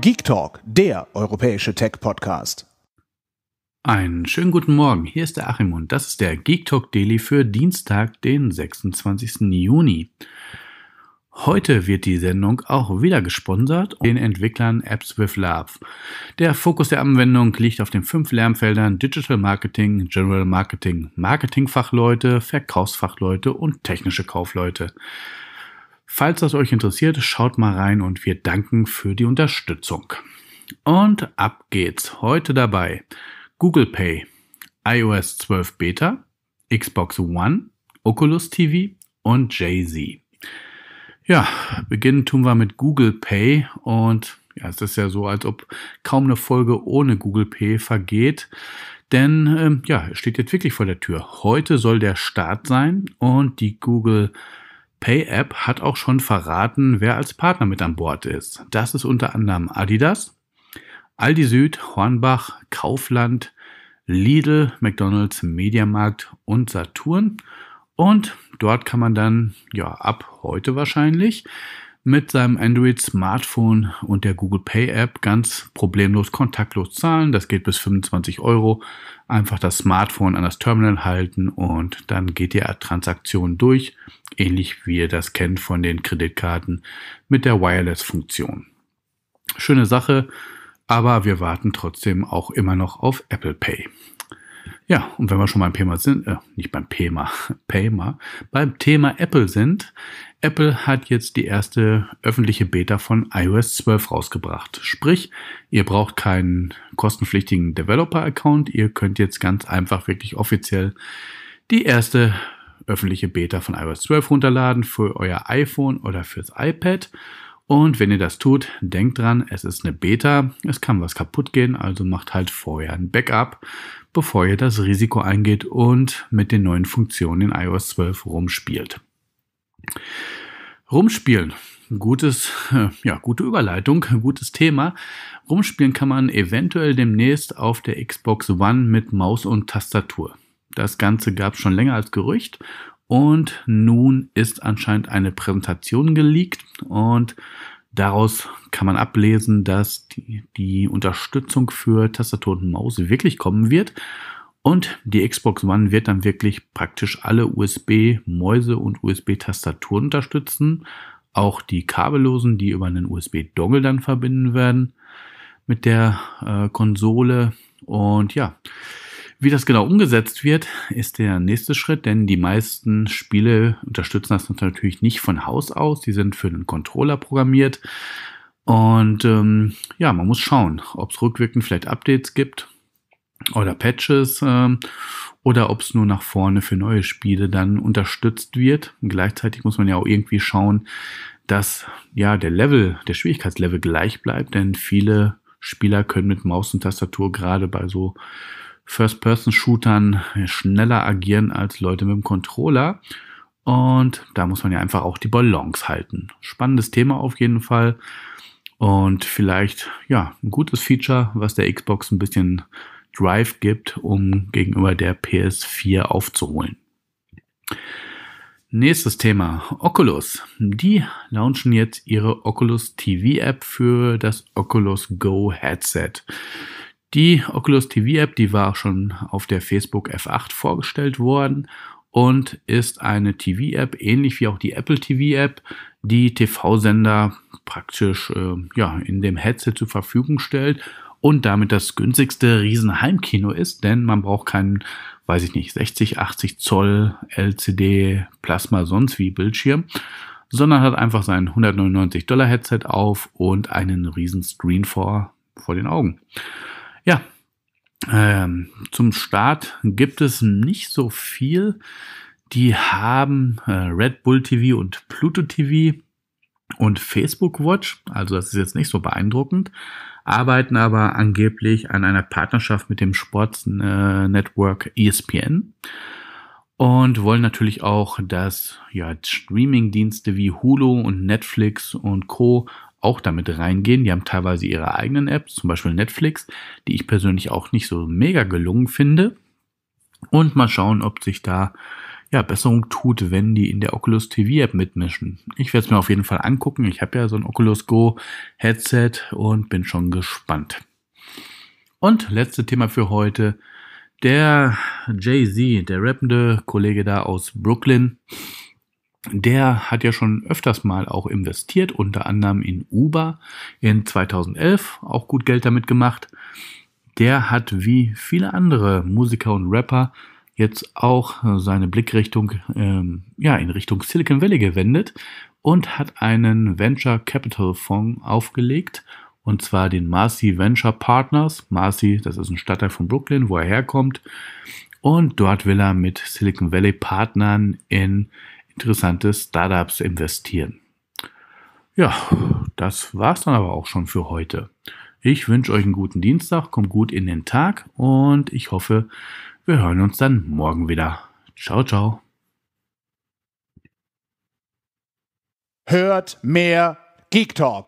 Geek Talk, der europäische Tech-Podcast. Einen schönen guten Morgen, hier ist der Achim und das ist der Geek Talk Daily für Dienstag, den 26. Juni. Heute wird die Sendung auch wieder gesponsert den Entwicklern Apps with Love. Der Fokus der Anwendung liegt auf den fünf Lernfeldern Digital Marketing, General Marketing, Marketingfachleute, Verkaufsfachleute und technische Kaufleute. Falls das euch interessiert, schaut mal rein und wir danken für die Unterstützung. Und ab geht's heute dabei. Google Pay, iOS 12 Beta, Xbox One, Oculus TV und Jay-Z. Ja, beginnen tun wir mit Google Pay und ja, es ist ja so, als ob kaum eine Folge ohne Google Pay vergeht. Denn ähm, ja, es steht jetzt wirklich vor der Tür. Heute soll der Start sein und die Google PayApp hat auch schon verraten, wer als Partner mit an Bord ist. Das ist unter anderem Adidas, Aldi Süd, Hornbach, Kaufland, Lidl, McDonald's, Mediamarkt und Saturn. Und dort kann man dann, ja, ab heute wahrscheinlich mit seinem Android-Smartphone und der Google Pay-App ganz problemlos kontaktlos zahlen. Das geht bis 25 Euro. Einfach das Smartphone an das Terminal halten und dann geht die Transaktion durch, ähnlich wie ihr das kennt von den Kreditkarten mit der Wireless-Funktion. Schöne Sache, aber wir warten trotzdem auch immer noch auf Apple Pay. Ja, und wenn wir schon beim Thema sind, äh, nicht beim Thema, Payma, beim Thema Apple sind, Apple hat jetzt die erste öffentliche Beta von iOS 12 rausgebracht. Sprich, ihr braucht keinen kostenpflichtigen Developer-Account, ihr könnt jetzt ganz einfach wirklich offiziell die erste öffentliche Beta von iOS 12 runterladen für euer iPhone oder fürs iPad und wenn ihr das tut, denkt dran, es ist eine Beta, es kann was kaputt gehen, also macht halt vorher ein Backup, bevor ihr das Risiko eingeht und mit den neuen Funktionen in iOS 12 rumspielt. Rumspielen. Gutes, äh, ja, gute Überleitung, gutes Thema. Rumspielen kann man eventuell demnächst auf der Xbox One mit Maus und Tastatur. Das Ganze gab es schon länger als Gerücht und nun ist anscheinend eine Präsentation geleakt und daraus kann man ablesen, dass die, die Unterstützung für Tastatur und Maus wirklich kommen wird. Und die Xbox One wird dann wirklich praktisch alle USB-Mäuse und USB-Tastaturen unterstützen. Auch die kabellosen, die über einen USB-Dongle dann verbinden werden mit der äh, Konsole. Und ja, wie das genau umgesetzt wird, ist der nächste Schritt, denn die meisten Spiele unterstützen das natürlich nicht von Haus aus. Die sind für den Controller programmiert. Und ähm, ja, man muss schauen, ob es rückwirkend vielleicht Updates gibt oder Patches ähm, oder ob es nur nach vorne für neue Spiele dann unterstützt wird. Und gleichzeitig muss man ja auch irgendwie schauen, dass ja der Level, der Schwierigkeitslevel gleich bleibt, denn viele Spieler können mit Maus und Tastatur gerade bei so First-Person-Shootern schneller agieren als Leute mit dem Controller. Und da muss man ja einfach auch die Ballons halten. Spannendes Thema auf jeden Fall. Und vielleicht, ja, ein gutes Feature, was der Xbox ein bisschen Drive gibt, um gegenüber der PS4 aufzuholen. Nächstes Thema, Oculus. Die launchen jetzt ihre Oculus TV App für das Oculus Go Headset. Die Oculus TV App, die war schon auf der Facebook F8 vorgestellt worden und ist eine TV-App, ähnlich wie auch die Apple TV-App, die TV-Sender praktisch äh, ja, in dem Headset zur Verfügung stellt und damit das günstigste Riesenheimkino ist, denn man braucht keinen, weiß ich nicht, 60, 80 Zoll LCD, Plasma, sonst wie Bildschirm, sondern hat einfach sein 199 Dollar Headset auf und einen riesen Screen vor, vor den Augen. Ja, ähm, zum Start gibt es nicht so viel. Die haben äh, Red Bull TV und Pluto TV und Facebook Watch, also das ist jetzt nicht so beeindruckend, arbeiten aber angeblich an einer Partnerschaft mit dem Sports-Network äh, ESPN und wollen natürlich auch, dass ja, Streaming-Dienste wie Hulu und Netflix und Co auch damit reingehen. Die haben teilweise ihre eigenen Apps, zum Beispiel Netflix, die ich persönlich auch nicht so mega gelungen finde. Und mal schauen, ob sich da ja, Besserung tut, wenn die in der Oculus TV App mitmischen. Ich werde es mir auf jeden Fall angucken. Ich habe ja so ein Oculus Go Headset und bin schon gespannt. Und letzte Thema für heute. Der Jay-Z, der rappende Kollege da aus Brooklyn, der hat ja schon öfters mal auch investiert, unter anderem in Uber in 2011, auch gut Geld damit gemacht. Der hat wie viele andere Musiker und Rapper jetzt auch seine Blickrichtung ähm, ja, in Richtung Silicon Valley gewendet und hat einen Venture Capital Fonds aufgelegt und zwar den Marcy Venture Partners. Marcy, das ist ein Stadtteil von Brooklyn, wo er herkommt. Und dort will er mit Silicon Valley Partnern in interessante Startups investieren. Ja, das war's dann aber auch schon für heute. Ich wünsche euch einen guten Dienstag, kommt gut in den Tag und ich hoffe, wir hören uns dann morgen wieder. Ciao, ciao. Hört mehr Geek Talk.